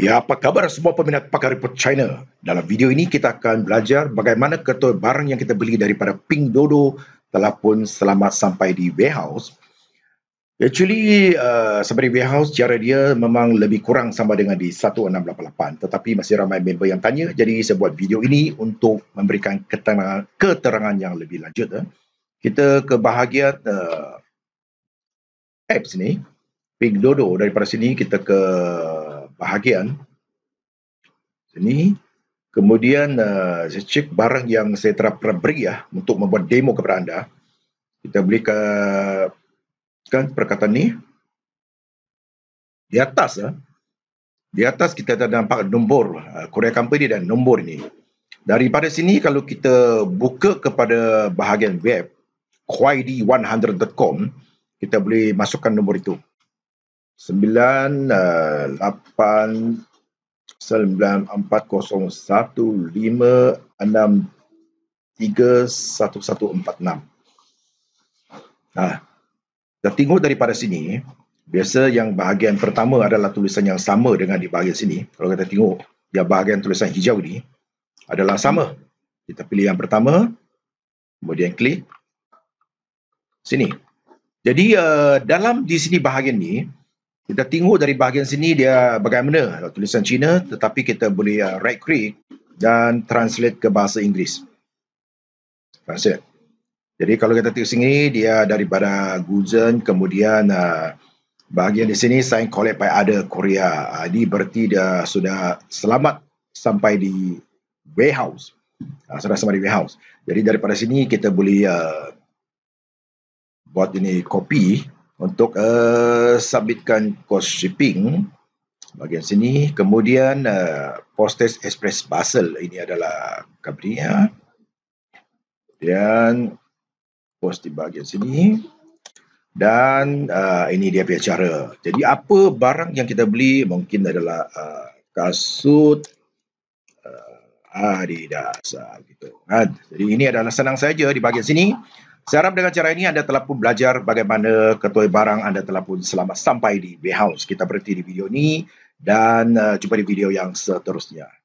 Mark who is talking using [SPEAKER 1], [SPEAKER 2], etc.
[SPEAKER 1] Ya, apa khabar semua peminat pakar report China? Dalam video ini kita akan belajar bagaimana ketua barang yang kita beli daripada Pink Dodo telah pun selamat sampai di warehouse. Actually, uh, sampai di warehouse, cara dia memang lebih kurang sama dengan di 1688. Tetapi masih ramai member yang tanya, jadi saya buat video ini untuk memberikan keterangan, keterangan yang lebih lanjut. Eh. Kita ke bahagian uh, apps ni. Pink Dodo daripada sini kita ke bahagian sini kemudian uh, saya cek barang yang saya telah pernah beri ya untuk membuat demo kepada anda kita beli ke kan perkataan ni di atas ya uh, di atas kita ada nampak nombor uh, Korea Company dan nombor ini daripada sini kalau kita buka kepada bahagian web kwaidi 100com kita boleh masukkan nombor itu sembilan eh, lapan sembilan empat kosong satu lima enam tiga satu satu empat enam. Nah, kita tengok daripada sini, biasa yang bahagian pertama adalah tulisan yang sama dengan di bahagian sini. Kalau kita tengok, yang bahagian tulisan hijau ni adalah sama. Kita pilih yang pertama, kemudian klik sini. Jadi uh, dalam di sini bahagian ni kita tengok dari bahagian sini dia bagaimana eh, tulisan Cina tetapi kita boleh uh, right click dan translate ke bahasa Inggeris. Translate. Jadi kalau kita tengok sini dia daripada Guzen kemudian uh, bahagian di sini sign collect by other Korea. Uh, ini berarti dia sudah selamat sampai di warehouse. Uh, sudah sampai di warehouse. Jadi daripada sini kita boleh uh, buat ini copy untuk uh, submitkan kos shipping bagian sini kemudian uh, Postes Express Basel ini adalah company ya. Kemudian post di bahagian sini dan uh, ini dia punya cara. Jadi apa barang yang kita beli mungkin adalah uh, kasut uh, Adidas ah, gitu kan. Jadi ini adalah senang saja di bahagian sini. Saya harap dengan cara ini anda telah pun belajar bagaimana ketua barang anda telah pun selamat sampai di Bay House. Kita berhenti di video ini dan uh, jumpa di video yang seterusnya.